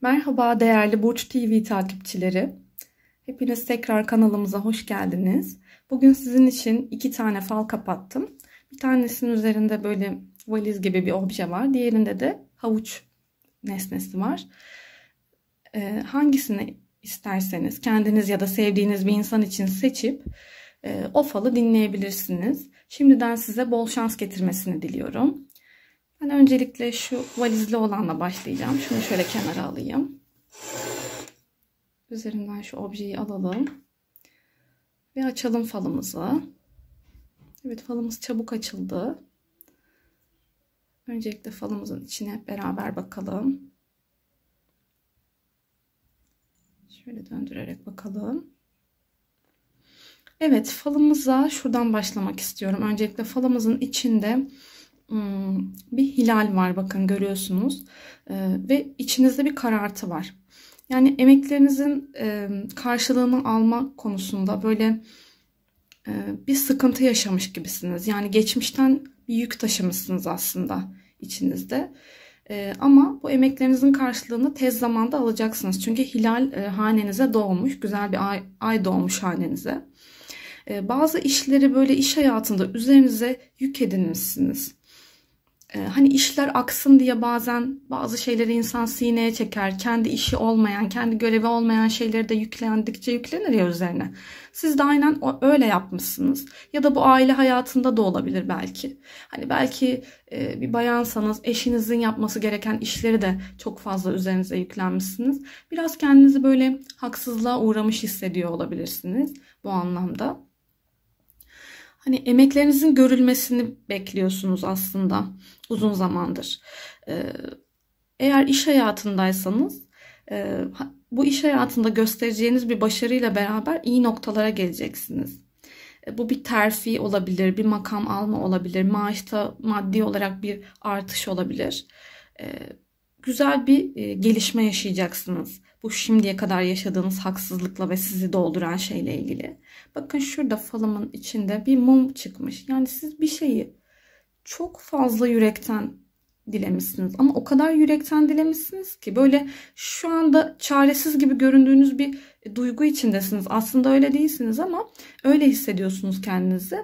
Merhaba değerli Burç TV takipçileri. Hepiniz tekrar kanalımıza hoş geldiniz. Bugün sizin için iki tane fal kapattım. Bir tanesinin üzerinde böyle valiz gibi bir obje var. Diğerinde de havuç nesnesi var. Ee, hangisini isterseniz kendiniz ya da sevdiğiniz bir insan için seçip e, o falı dinleyebilirsiniz. Şimdiden size bol şans getirmesini diliyorum. Ben öncelikle şu valizli olanla başlayacağım. Şunu şöyle kenara alayım. Üzerinden şu objeyi alalım. Ve açalım falımızı. Evet falımız çabuk açıldı. Öncelikle falımızın içine hep beraber bakalım. Şöyle döndürerek bakalım. Evet falımıza şuradan başlamak istiyorum. Öncelikle falımızın içinde Hmm, bir hilal var bakın görüyorsunuz ee, ve içinizde bir karartı var. Yani emeklerinizin e, karşılığını alma konusunda böyle e, bir sıkıntı yaşamış gibisiniz. Yani geçmişten bir yük taşımışsınız aslında içinizde. Ee, ama bu emeklerinizin karşılığını tez zamanda alacaksınız. Çünkü hilal e, hanenize doğmuş. Güzel bir ay, ay doğmuş hanenize. Ee, bazı işleri böyle iş hayatında üzerinize yük edinmişsiniz. Ee, hani işler aksın diye bazen bazı şeyleri insan sineye çeker. Kendi işi olmayan, kendi görevi olmayan şeyleri de yüklendikçe yüklenir ya üzerine. Siz de aynen öyle yapmışsınız. Ya da bu aile hayatında da olabilir belki. Hani belki e, bir bayansanız eşinizin yapması gereken işleri de çok fazla üzerinize yüklenmişsiniz. Biraz kendinizi böyle haksızlığa uğramış hissediyor olabilirsiniz bu anlamda hani emeklerinizin görülmesini bekliyorsunuz aslında uzun zamandır. Ee, eğer iş hayatındaysanız e, bu iş hayatında göstereceğiniz bir başarıyla beraber iyi noktalara geleceksiniz. E, bu bir terfi olabilir, bir makam alma olabilir, maaşta maddi olarak bir artış olabilir. E, güzel bir gelişme yaşayacaksınız bu şimdiye kadar yaşadığınız haksızlıkla ve sizi dolduran şeyle ilgili. Bakın şurada falımın içinde bir mum çıkmış. Yani siz bir şeyi çok fazla yürekten dilemişsiniz ama o kadar yürekten dilemişsiniz ki böyle şu anda çaresiz gibi göründüğünüz bir duygu içindesiniz. Aslında öyle değilsiniz ama öyle hissediyorsunuz kendinizi.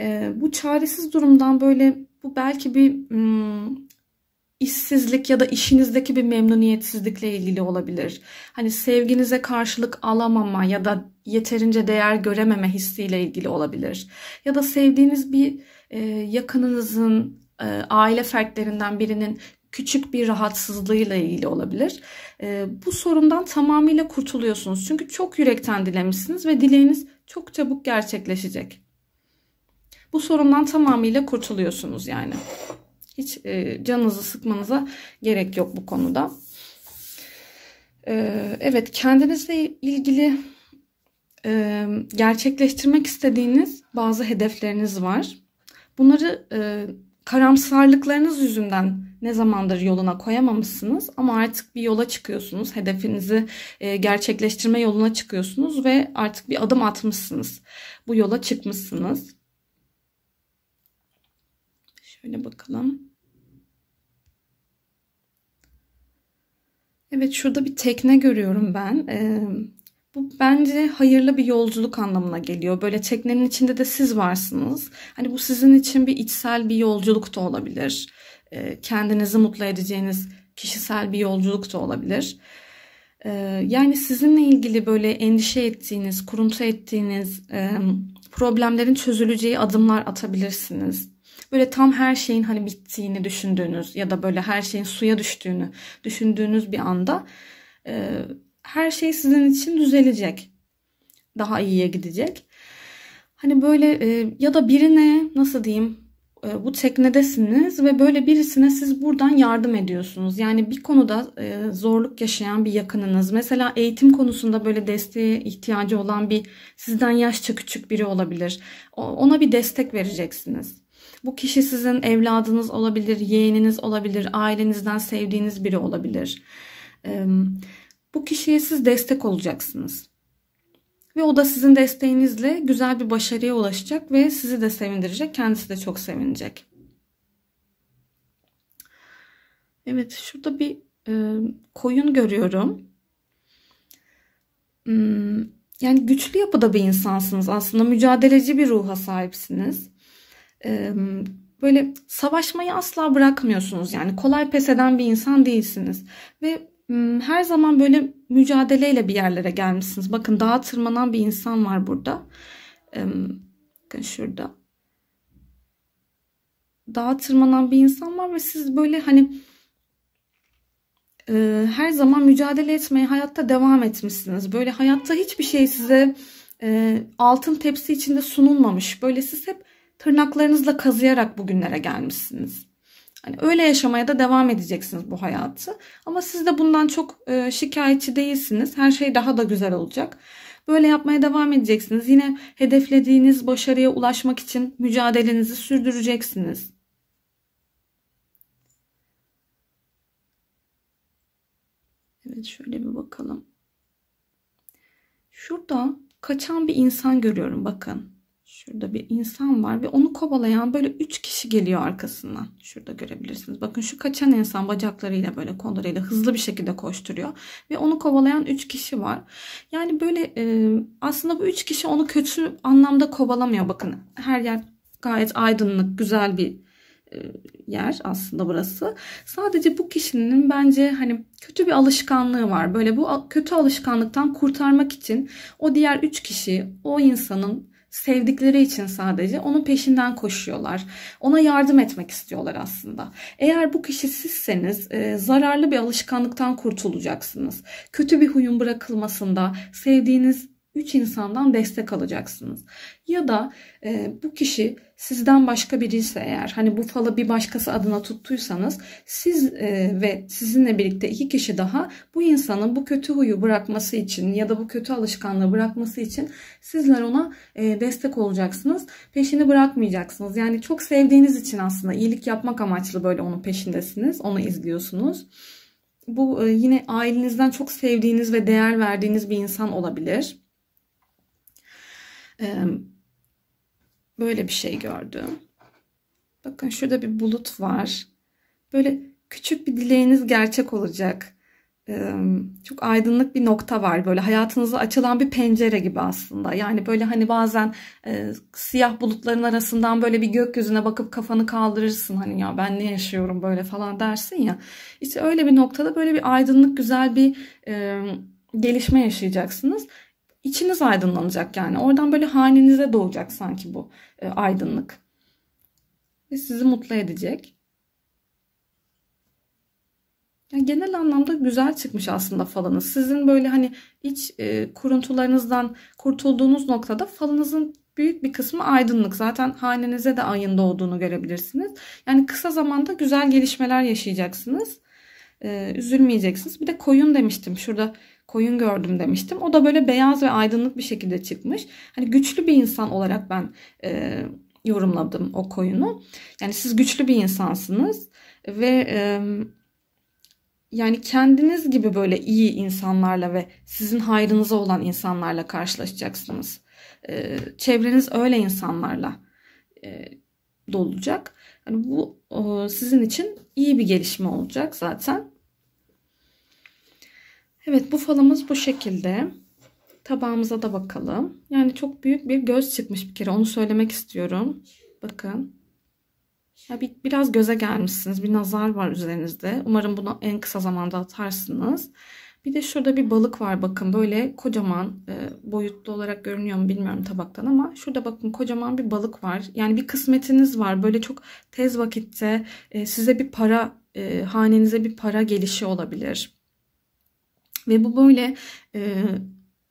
Ee, bu çaresiz durumdan böyle bu belki bir hmm, işsizlik ya da işinizdeki bir memnuniyetsizlikle ilgili olabilir. Hani sevginize karşılık alamama ya da yeterince değer görememe hissiyle ilgili olabilir. Ya da sevdiğiniz bir e, yakınınızın, e, aile fertlerinden birinin küçük bir rahatsızlığıyla ilgili olabilir. E, bu sorundan tamamıyla kurtuluyorsunuz. Çünkü çok yürekten dilemişsiniz ve dileğiniz çok çabuk gerçekleşecek. Bu sorundan tamamıyla kurtuluyorsunuz yani. Hiç e, canınızı sıkmanıza gerek yok bu konuda. E, evet kendinizle ilgili e, gerçekleştirmek istediğiniz bazı hedefleriniz var. Bunları e, karamsarlıklarınız yüzünden ne zamandır yoluna koyamamışsınız ama artık bir yola çıkıyorsunuz. Hedefinizi e, gerçekleştirme yoluna çıkıyorsunuz ve artık bir adım atmışsınız. Bu yola çıkmışsınız. Şöyle bakalım. Evet şurada bir tekne görüyorum ben. Ee, bu bence hayırlı bir yolculuk anlamına geliyor. Böyle teknenin içinde de siz varsınız. Hani bu sizin için bir içsel bir yolculuk da olabilir. Ee, kendinizi mutlu edeceğiniz kişisel bir yolculuk da olabilir. Ee, yani sizinle ilgili böyle endişe ettiğiniz, kuruntu ettiğiniz e, problemlerin çözüleceği adımlar atabilirsiniz böyle tam her şeyin hani bittiğini düşündüğünüz ya da böyle her şeyin suya düştüğünü düşündüğünüz bir anda e, her şey sizin için düzelecek. Daha iyiye gidecek. Hani böyle e, ya da birine nasıl diyeyim e, bu teknedesiniz ve böyle birisine siz buradan yardım ediyorsunuz. Yani bir konuda e, zorluk yaşayan bir yakınınız. Mesela eğitim konusunda böyle desteğe ihtiyacı olan bir sizden yaşça küçük biri olabilir. Ona bir destek vereceksiniz. Bu kişi sizin evladınız olabilir, yeğeniniz olabilir, ailenizden sevdiğiniz biri olabilir. Bu kişiye siz destek olacaksınız. Ve o da sizin desteğinizle güzel bir başarıya ulaşacak ve sizi de sevindirecek. Kendisi de çok sevinecek. Evet şurada bir koyun görüyorum. Hmm, yani güçlü yapıda bir insansınız aslında. Mücadeleci bir ruha sahipsiniz böyle savaşmayı asla bırakmıyorsunuz. Yani kolay pes eden bir insan değilsiniz. Ve her zaman böyle mücadeleyle bir yerlere gelmişsiniz. Bakın dağa tırmanan bir insan var burada. Bakın şurada. Dağa tırmanan bir insan var ve siz böyle hani her zaman mücadele etmeye hayatta devam etmişsiniz. Böyle hayatta hiçbir şey size altın tepsi içinde sunulmamış. Böyle siz hep tırnaklarınızla kazıyarak bugünlere gelmişsiniz. Hani öyle yaşamaya da devam edeceksiniz bu hayatı. Ama siz de bundan çok e, şikayetçi değilsiniz. Her şey daha da güzel olacak. Böyle yapmaya devam edeceksiniz. Yine hedeflediğiniz başarıya ulaşmak için mücadelenizi sürdüreceksiniz. Evet şöyle bir bakalım. Şurada kaçan bir insan görüyorum bakın. Şurada bir insan var ve onu kovalayan böyle 3 kişi geliyor arkasından. Şurada görebilirsiniz. Bakın şu kaçan insan bacaklarıyla böyle kollarıyla hızlı bir şekilde koşturuyor. Ve onu kovalayan 3 kişi var. Yani böyle e, aslında bu 3 kişi onu kötü anlamda kovalamıyor. Bakın her yer gayet aydınlık, güzel bir e, yer aslında burası. Sadece bu kişinin bence hani kötü bir alışkanlığı var. Böyle bu kötü alışkanlıktan kurtarmak için o diğer üç kişi o insanın sevdikleri için sadece onun peşinden koşuyorlar. Ona yardım etmek istiyorlar aslında. Eğer bu kişi sizseniz e, zararlı bir alışkanlıktan kurtulacaksınız. Kötü bir huyun bırakılmasında sevdiğiniz 3 insandan destek alacaksınız. Ya da e, bu kişi sizden başka biri ise eğer hani bu falı bir başkası adına tuttuysanız siz e, ve sizinle birlikte iki kişi daha bu insanın bu kötü huyu bırakması için ya da bu kötü alışkanlığı bırakması için sizler ona e, destek olacaksınız. Peşini bırakmayacaksınız. Yani çok sevdiğiniz için aslında iyilik yapmak amaçlı böyle onun peşindesiniz. Onu izliyorsunuz bu e, yine ailenizden çok sevdiğiniz ve değer verdiğiniz bir insan olabilir. Ee, böyle bir şey gördüm. Bakın şurada bir bulut var. Böyle küçük bir dileğiniz gerçek olacak. çok aydınlık bir nokta var böyle hayatınıza açılan bir pencere gibi aslında yani böyle hani bazen e, siyah bulutların arasından böyle bir gökyüzüne bakıp kafanı kaldırırsın hani ya ben ne yaşıyorum böyle falan dersin ya işte öyle bir noktada böyle bir aydınlık güzel bir e, gelişme yaşayacaksınız İçiniz aydınlanacak yani. Oradan böyle halinize doğacak sanki bu e, aydınlık. Ve sizi mutlu edecek. Yani genel anlamda güzel çıkmış aslında falınız. Sizin böyle hani iç e, kuruntularınızdan kurtulduğunuz noktada falınızın büyük bir kısmı aydınlık. Zaten hanenize de ayın doğduğunu görebilirsiniz. Yani kısa zamanda güzel gelişmeler yaşayacaksınız. E, üzülmeyeceksiniz. Bir de koyun demiştim. Şurada koyun gördüm demiştim. O da böyle beyaz ve aydınlık bir şekilde çıkmış. Hani güçlü bir insan olarak ben e, yorumladım o koyunu. Yani siz güçlü bir insansınız ve e, yani kendiniz gibi böyle iyi insanlarla ve sizin hayrınıza olan insanlarla karşılaşacaksınız. E, çevreniz öyle insanlarla e, dolacak. Yani bu sizin için iyi bir gelişme olacak zaten. Evet bu falımız bu şekilde. Tabağımıza da bakalım. Yani çok büyük bir göz çıkmış bir kere. Onu söylemek istiyorum. Bakın. Ya bir, biraz göze gelmişsiniz. Bir nazar var üzerinizde. Umarım bunu en kısa zamanda atarsınız. Bir de şurada bir balık var bakın. Böyle kocaman e, boyutlu olarak görünüyor mu bilmiyorum tabaktan ama şurada bakın kocaman bir balık var. Yani bir kısmetiniz var. Böyle çok tez vakitte e, size bir para, e, hanenize bir para gelişi olabilir. Ve bu böyle e,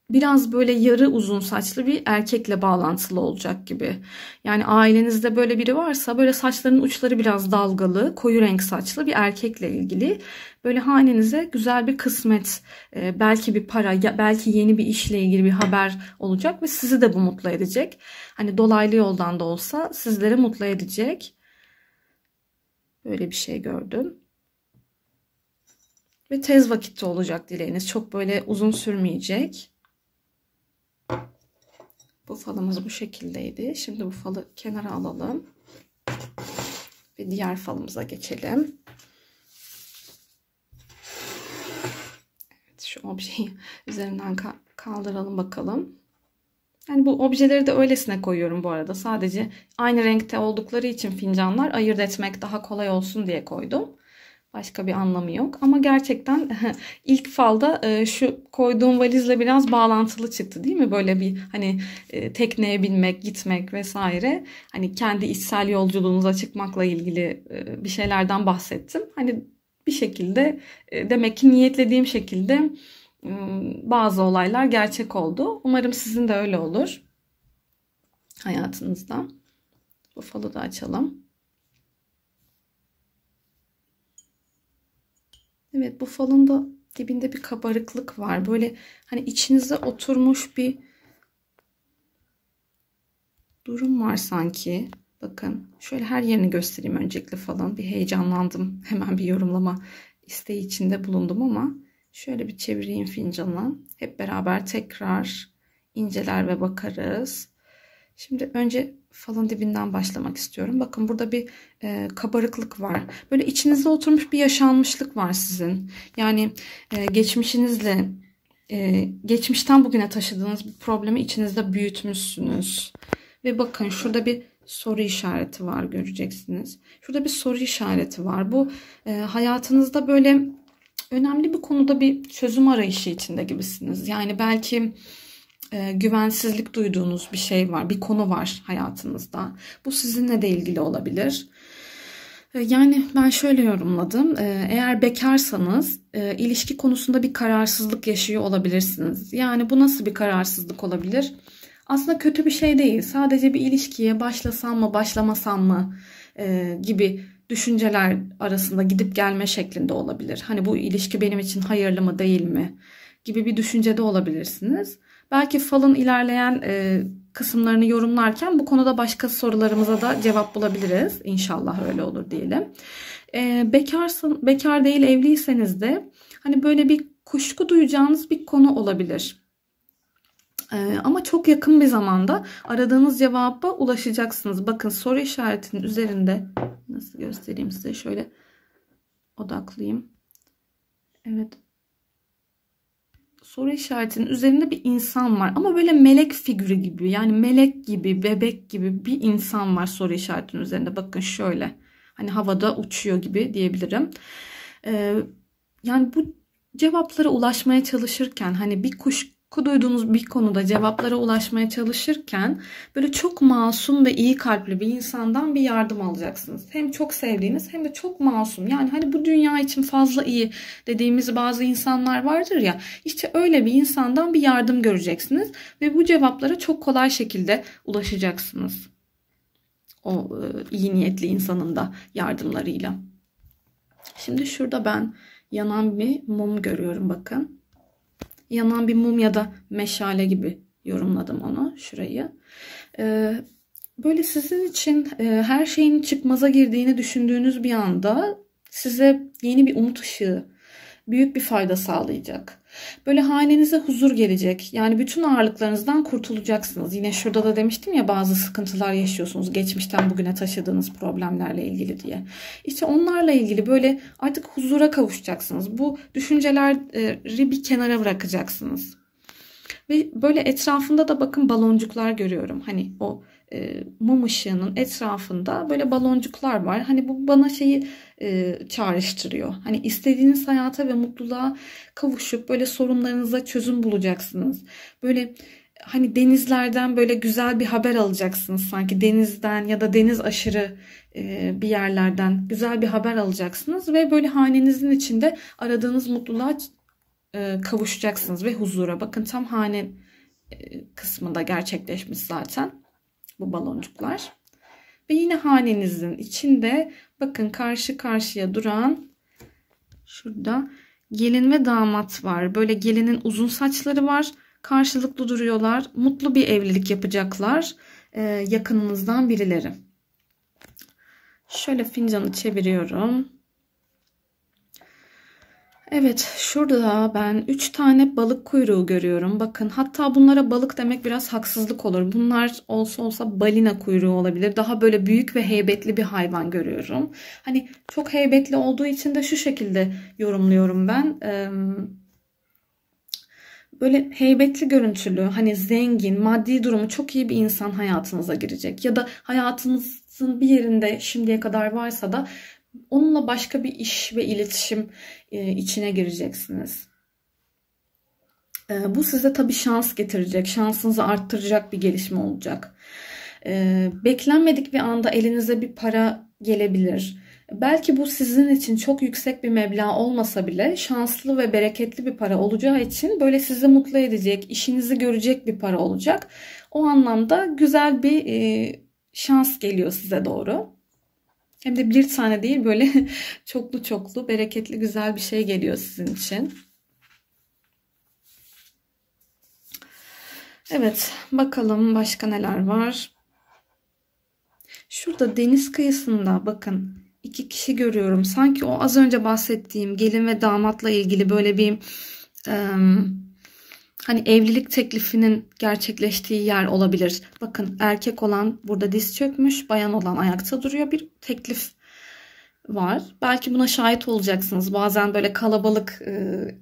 biraz böyle yarı uzun saçlı bir erkekle bağlantılı olacak gibi. Yani ailenizde böyle biri varsa böyle saçların uçları biraz dalgalı, koyu renk saçlı bir erkekle ilgili böyle hanenize güzel bir kısmet, e, belki bir para, belki yeni bir işle ilgili bir haber olacak ve sizi de bu mutlu edecek. Hani dolaylı yoldan da olsa sizleri mutlu edecek. Böyle bir şey gördüm. Ve tez vakitte olacak dileğiniz. Çok böyle uzun sürmeyecek. Bu falımız bu şekildeydi. Şimdi bu falı kenara alalım. Ve diğer falımıza geçelim. Evet şu objeyi üzerinden kaldıralım bakalım. Yani bu objeleri de öylesine koyuyorum bu arada. Sadece aynı renkte oldukları için fincanlar ayırt etmek daha kolay olsun diye koydum. Başka bir anlamı yok. Ama gerçekten ilk falda e, şu koyduğum valizle biraz bağlantılı çıktı değil mi? Böyle bir hani e, tekneye binmek, gitmek vesaire. Hani kendi içsel yolculuğunuza çıkmakla ilgili e, bir şeylerden bahsettim. Hani bir şekilde demek ki niyetlediğim şekilde bazı olaylar gerçek oldu. Umarım sizin de öyle olur hayatınızda. Bu falı da açalım. Evet bu falın da dibinde bir kabarıklık var. Böyle hani içinize oturmuş bir durum var sanki. Bakın şöyle her yerini göstereyim öncelikle falan. Bir heyecanlandım. Hemen bir yorumlama isteği içinde bulundum ama şöyle bir çevireyim fincanı. Hep beraber tekrar inceler ve bakarız. Şimdi önce falın dibinden başlamak istiyorum. Bakın burada bir e, kabarıklık var. Böyle içinizde oturmuş bir yaşanmışlık var sizin. Yani e, geçmişinizle e, geçmişten bugüne taşıdığınız bir problemi içinizde büyütmüşsünüz. Ve bakın şurada bir soru işareti var göreceksiniz. Şurada bir soru işareti var. Bu e, hayatınızda böyle önemli bir konuda bir çözüm arayışı içinde gibisiniz. Yani belki e, güvensizlik duyduğunuz bir şey var, bir konu var hayatınızda. Bu sizinle de ilgili olabilir. E, yani ben şöyle yorumladım. E, eğer bekarsanız e, ilişki konusunda bir kararsızlık yaşıyor olabilirsiniz. Yani bu nasıl bir kararsızlık olabilir? Aslında kötü bir şey değil. Sadece bir ilişkiye başlasam mı, başlamasam mı e, gibi düşünceler arasında gidip gelme şeklinde olabilir. Hani bu ilişki benim için hayırlı mı, değil mi gibi bir düşüncede olabilirsiniz. Belki falın ilerleyen e, kısımlarını yorumlarken bu konuda başka sorularımıza da cevap bulabiliriz. İnşallah öyle olur diyelim. E, bekarsın, bekar değil evliyseniz de hani böyle bir kuşku duyacağınız bir konu olabilir. Ee, ama çok yakın bir zamanda aradığınız cevaba ulaşacaksınız. Bakın soru işaretinin üzerinde nasıl göstereyim size şöyle odaklayayım. Evet soru işaretinin üzerinde bir insan var ama böyle melek figürü gibi yani melek gibi bebek gibi bir insan var soru işaretinin üzerinde bakın şöyle hani havada uçuyor gibi diyebilirim. Ee, yani bu cevaplara ulaşmaya çalışırken hani bir kuş duyduğunuz bir konuda cevaplara ulaşmaya çalışırken böyle çok masum ve iyi kalpli bir insandan bir yardım alacaksınız. Hem çok sevdiğiniz hem de çok masum. Yani hani bu dünya için fazla iyi dediğimiz bazı insanlar vardır ya. İşte öyle bir insandan bir yardım göreceksiniz ve bu cevaplara çok kolay şekilde ulaşacaksınız. O e, iyi niyetli insanın da yardımlarıyla. Şimdi şurada ben yanan bir mum görüyorum bakın yanan bir mum ya da meşale gibi yorumladım onu şurayı. Ee, böyle sizin için e, her şeyin çıkmaza girdiğini düşündüğünüz bir anda size yeni bir umut ışığı büyük bir fayda sağlayacak. Böyle hanenize huzur gelecek. Yani bütün ağırlıklarınızdan kurtulacaksınız. Yine şurada da demiştim ya bazı sıkıntılar yaşıyorsunuz geçmişten bugüne taşıdığınız problemlerle ilgili diye. İşte onlarla ilgili böyle artık huzura kavuşacaksınız. Bu düşünceleri bir kenara bırakacaksınız. Ve böyle etrafında da bakın baloncuklar görüyorum. Hani o e, mum ışığının etrafında böyle baloncuklar var. Hani bu bana şeyi e, çağrıştırıyor. Hani istediğiniz hayata ve mutluluğa kavuşup böyle sorunlarınıza çözüm bulacaksınız. Böyle hani denizlerden böyle güzel bir haber alacaksınız sanki denizden ya da deniz aşırı e, bir yerlerden güzel bir haber alacaksınız ve böyle hanenizin içinde aradığınız mutluluğa e, kavuşacaksınız ve huzura. Bakın tam hane kısmında gerçekleşmiş zaten bu baloncuklar. Ve yine hanenizin içinde bakın karşı karşıya duran şurada gelin ve damat var. Böyle gelinin uzun saçları var. Karşılıklı duruyorlar. Mutlu bir evlilik yapacaklar. Ee, yakınınızdan birileri. Şöyle fincanı çeviriyorum. Evet şurada ben 3 tane balık kuyruğu görüyorum. Bakın hatta bunlara balık demek biraz haksızlık olur. Bunlar olsa olsa balina kuyruğu olabilir. Daha böyle büyük ve heybetli bir hayvan görüyorum. Hani çok heybetli olduğu için de şu şekilde yorumluyorum ben. böyle heybetli görüntülü, hani zengin, maddi durumu çok iyi bir insan hayatınıza girecek. Ya da hayatınızın bir yerinde şimdiye kadar varsa da Onunla başka bir iş ve iletişim e, içine gireceksiniz. E, bu size tabi şans getirecek, şansınızı arttıracak bir gelişme olacak. E, beklenmedik bir anda elinize bir para gelebilir. Belki bu sizin için çok yüksek bir meblağ olmasa bile şanslı ve bereketli bir para olacağı için böyle sizi mutlu edecek, işinizi görecek bir para olacak. O anlamda güzel bir şans geliyor size doğru. Hem de bir tane değil böyle çoklu çoklu bereketli güzel bir şey geliyor sizin için. Evet bakalım başka neler var. Şurada deniz kıyısında bakın iki kişi görüyorum. Sanki o az önce bahsettiğim gelin ve damatla ilgili böyle bir ıı, hani evlilik teklifinin gerçekleştiği yer olabilir. Bakın erkek olan burada diz çökmüş, bayan olan ayakta duruyor. Bir teklif var. Belki buna şahit olacaksınız. Bazen böyle kalabalık e,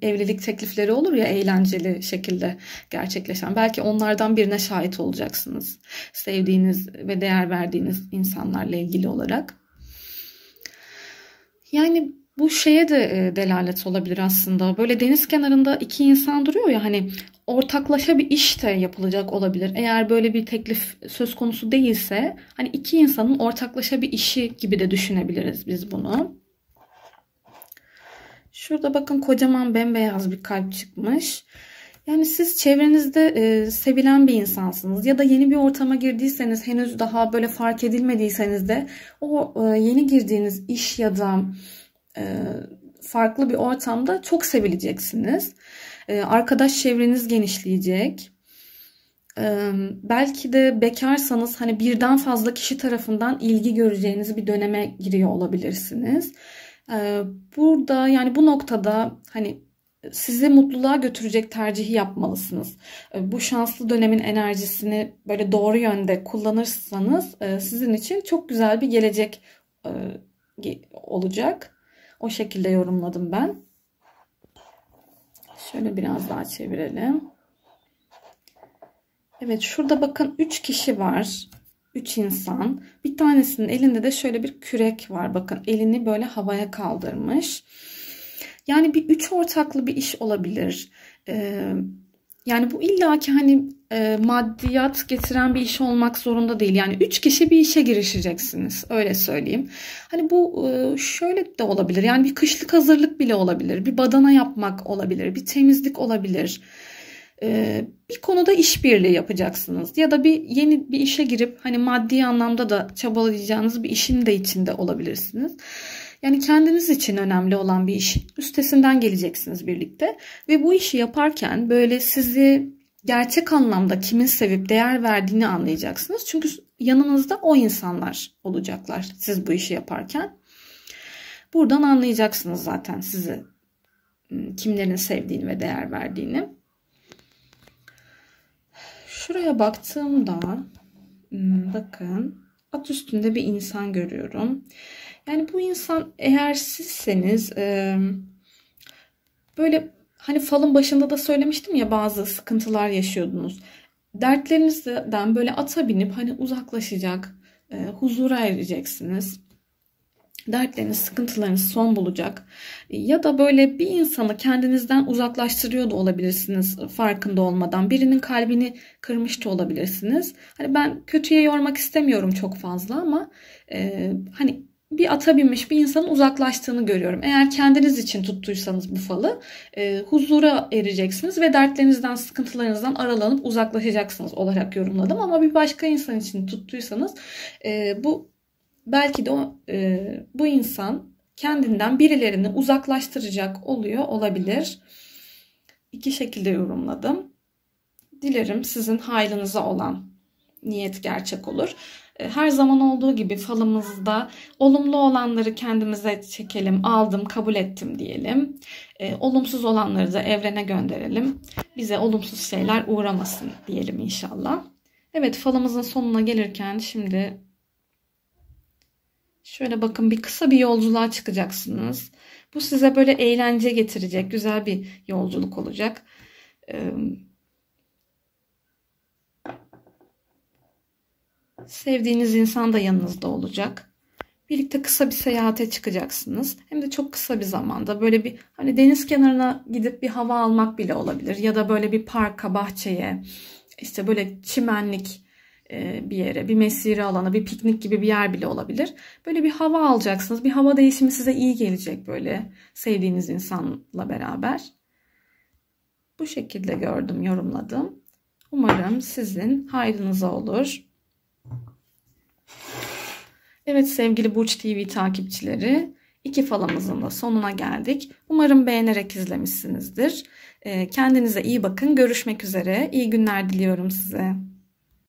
evlilik teklifleri olur ya eğlenceli şekilde gerçekleşen. Belki onlardan birine şahit olacaksınız. Sevdiğiniz ve değer verdiğiniz insanlarla ilgili olarak. Yani bu şeye de e, delalet olabilir aslında. Böyle deniz kenarında iki insan duruyor ya hani ortaklaşa bir iş de yapılacak olabilir. Eğer böyle bir teklif söz konusu değilse hani iki insanın ortaklaşa bir işi gibi de düşünebiliriz biz bunu. Şurada bakın kocaman bembeyaz bir kalp çıkmış. Yani siz çevrenizde e, sevilen bir insansınız ya da yeni bir ortama girdiyseniz henüz daha böyle fark edilmediyseniz de o e, yeni girdiğiniz iş ya da e, farklı bir ortamda çok sevileceksiniz. E, arkadaş çevreniz genişleyecek. E, belki de bekarsanız hani birden fazla kişi tarafından ilgi göreceğiniz bir döneme giriyor olabilirsiniz. Burada yani bu noktada hani sizi mutluluğa götürecek tercihi yapmalısınız. Bu şanslı dönemin enerjisini böyle doğru yönde kullanırsanız sizin için çok güzel bir gelecek olacak. O şekilde yorumladım ben. Şöyle biraz daha çevirelim. Evet şurada bakın 3 kişi var. 3 insan. Bir tanesinin elinde de şöyle bir kürek var. Bakın elini böyle havaya kaldırmış. Yani bir üç ortaklı bir iş olabilir. Ee, yani bu illa ki hani e, maddiyat getiren bir iş olmak zorunda değil. Yani üç kişi bir işe girişeceksiniz. Öyle söyleyeyim. Hani bu e, şöyle de olabilir. Yani bir kışlık hazırlık bile olabilir. Bir badana yapmak olabilir. Bir temizlik olabilir. E, bir konuda işbirliği yapacaksınız. Ya da bir yeni bir işe girip hani maddi anlamda da çabalayacağınız bir işin de içinde olabilirsiniz. Yani kendiniz için önemli olan bir iş. Üstesinden geleceksiniz birlikte. Ve bu işi yaparken böyle sizi gerçek anlamda kimin sevip değer verdiğini anlayacaksınız. Çünkü yanınızda o insanlar olacaklar siz bu işi yaparken. Buradan anlayacaksınız zaten sizi ıı, kimlerin sevdiğini ve değer verdiğini. Şuraya baktığımda ıı, bakın at üstünde bir insan görüyorum. Yani bu insan eğer sizseniz e, böyle hani falın başında da söylemiştim ya bazı sıkıntılar yaşıyordunuz. Dertlerinizden böyle ata binip hani uzaklaşacak, e, huzura ereceksiniz. Dertleriniz, sıkıntılarınız son bulacak. Ya da böyle bir insanı kendinizden uzaklaştırıyor da olabilirsiniz farkında olmadan. Birinin kalbini kırmış da olabilirsiniz. Hani ben kötüye yormak istemiyorum çok fazla ama e, hani bir ata binmiş bir insanın uzaklaştığını görüyorum. Eğer kendiniz için tuttuysanız bu falı e, huzura ereceksiniz ve dertlerinizden, sıkıntılarınızdan aralanıp uzaklaşacaksınız olarak yorumladım. Ama bir başka insan için tuttuysanız e, bu belki de o, e, bu insan kendinden birilerini uzaklaştıracak oluyor olabilir. İki şekilde yorumladım. Dilerim sizin hayrınıza olan niyet gerçek olur. E, her zaman olduğu gibi falımızda olumlu olanları kendimize çekelim, aldım, kabul ettim diyelim. E, olumsuz olanları da evrene gönderelim. Bize olumsuz şeyler uğramasın diyelim inşallah. Evet falımızın sonuna gelirken şimdi şöyle bakın bir kısa bir yolculuğa çıkacaksınız. Bu size böyle eğlence getirecek, güzel bir yolculuk olacak. E, sevdiğiniz insan da yanınızda olacak. Birlikte kısa bir seyahate çıkacaksınız. Hem de çok kısa bir zamanda böyle bir hani deniz kenarına gidip bir hava almak bile olabilir. Ya da böyle bir parka, bahçeye, işte böyle çimenlik e, bir yere, bir mesire alana, bir piknik gibi bir yer bile olabilir. Böyle bir hava alacaksınız. Bir hava değişimi size iyi gelecek böyle sevdiğiniz insanla beraber. Bu şekilde gördüm, yorumladım. Umarım sizin hayrınıza olur. Evet sevgili Burç TV takipçileri, iki falamızın da sonuna geldik. Umarım beğenerek izlemişsinizdir. Ee, kendinize iyi bakın. Görüşmek üzere. İyi günler diliyorum size.